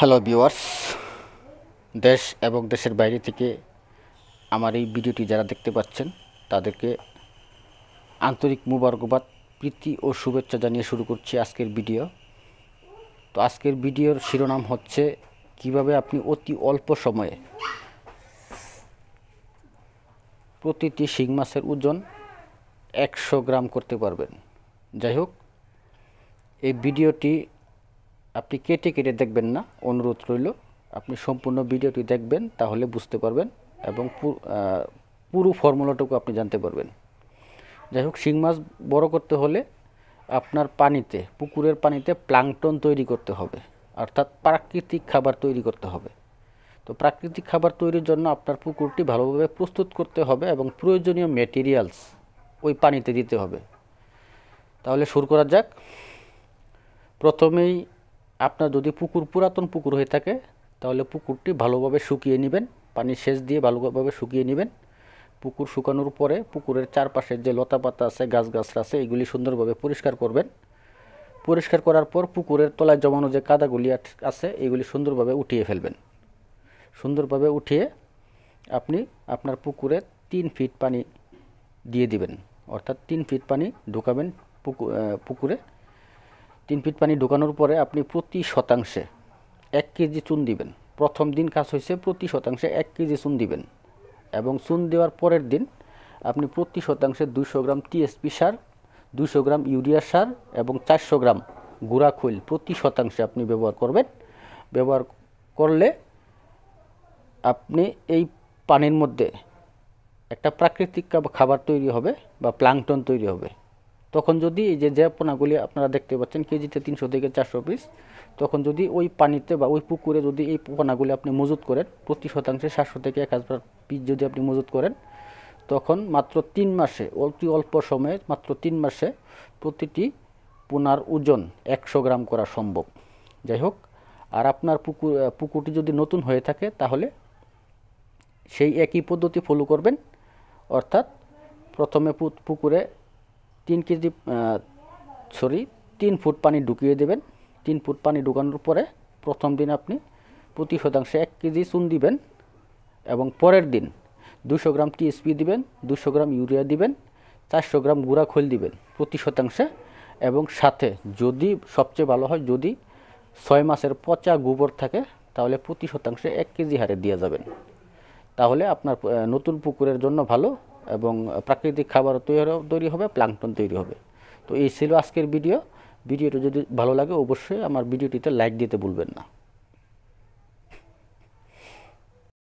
hello বিওয়ার্স দেশ এবং দেশের বাইরে থেকে আমার এই ভিডিওটি যারা দেখতে পাচ্ছেন তাদেরকে আন্তরিক মুবারকবাদ প্রীতি ও শুভেচ্ছা জানিয়ে শুরু করছি আজকের ভিডিও তো আজকের ভিডিওর শিরোনাম হচ্ছে কিভাবে আপনি অতি অল্প সময়ে প্রতিটি শিং মাছের ওজন একশো গ্রাম করতে পারবেন যাই হোক এই ভিডিওটি আপনি কেটে কেটে দেখবেন না অনুরোধ রইল আপনি সম্পূর্ণ ভিডিওটি দেখবেন তাহলে বুঝতে পারবেন এবং পুরো ফর্মুলাটুকু আপনি জানতে পারবেন যাই হোক শিং মাছ বড় করতে হলে আপনার পানিতে পুকুরের পানিতে প্লাংটন তৈরি করতে হবে অর্থাৎ প্রাকৃতিক খাবার তৈরি করতে হবে তো প্রাকৃতিক খাবার তৈরির জন্য আপনার পুকুরটি ভালোভাবে প্রস্তুত করতে হবে এবং প্রয়োজনীয় মেটেরিয়ালস ওই পানিতে দিতে হবে তাহলে শুরু করা যাক প্রথমেই আপনার যদি পুকুর পুরাতন পুকুর হয়ে থাকে তাহলে পুকুরটি ভালোভাবে শুকিয়ে নেবেন পানি সেচ দিয়ে ভালোভাবে শুকিয়ে নেবেন পুকুর শুকানোর পরে পুকুরের চারপাশের যে লতা পাতা আছে গাছগাছরা আছে এগুলি সুন্দরভাবে পরিষ্কার করবেন পরিষ্কার করার পর পুকুরের তলায় জমানো যে কাদাগুলি আছে এগুলি সুন্দরভাবে উঠিয়ে ফেলবেন সুন্দরভাবে উঠিয়ে আপনি আপনার পুকুরে তিন ফিট পানি দিয়ে দিবেন অর্থাৎ তিন ফিট পানি ঢুকাবেন পুকুরে তিন ফিট পানি ঢোকানোর পরে আপনি প্রতি শতাংশে এক কেজি চুন দিবেন প্রথম দিন কাজ হয়েছে প্রতি শতাংশে এক কেজি চুন দিবেন এবং চুন দেওয়ার পরের দিন আপনি প্রতি শতাংশে দুশো গ্রাম টিএসপি সার দুশো গ্রাম ইউরিয়া সার এবং চারশো গ্রাম গুঁড়া খৈল প্রতি শতাংশে আপনি ব্যবহার করবেন ব্যবহার করলে আপনি এই পানির মধ্যে একটা প্রাকৃতিক খাবার তৈরি হবে বা প্লাংটন তৈরি হবে তখন যদি এই যে যে পোনাগুলি আপনারা দেখতে পাচ্ছেন কেজিতে তিনশো থেকে চারশো পিস তখন যদি ওই পানিতে বা ওই পুকুরে যদি এই পোনাগুলি আপনি মজুত করেন প্রতি শতাংশে সাতশো থেকে এক হাজার পিস যদি আপনি মজুত করেন তখন মাত্র তিন মাসে অতি অল্প সময়ে মাত্র তিন মাসে প্রতিটি পোনার ওজন একশো গ্রাম করা সম্ভব যাই হোক আর আপনার পুকুর পুকুরটি যদি নতুন হয়ে থাকে তাহলে সেই একই পদ্ধতি ফলো করবেন অর্থাৎ প্রথমে পুকুরে তিন কেজি সরি তিন ফুট পানি ঢুকিয়ে দেবেন তিন ফুট পানি ঢুকানোর পরে প্রথম দিন আপনি প্রতি শতাংশে এক কেজি চুন দিবেন এবং পরের দিন দুশো গ্রাম টিএসপি দিবেন দুশো গ্রাম ইউরিয়া দিবেন চারশো গ্রাম গুঁড়া খোল দিবেন প্রতি শতাংশে এবং সাথে যদি সবচেয়ে ভালো হয় যদি ছয় মাসের পচা গোবর থাকে তাহলে প্রতি শতাংশে এক কেজি হারে দিয়ে যাবেন তাহলে আপনার নতুন পুকুরের জন্য ভালো এবং প্রাকৃতিক খাবার তৈরি তৈরি হবে প্লাংটন তৈরি হবে তো এই ছিল আজকের ভিডিও ভিডিওটা যদি ভালো লাগে অবশ্যই আমার ভিডিওটিতে লাইক দিতে ভুলবেন না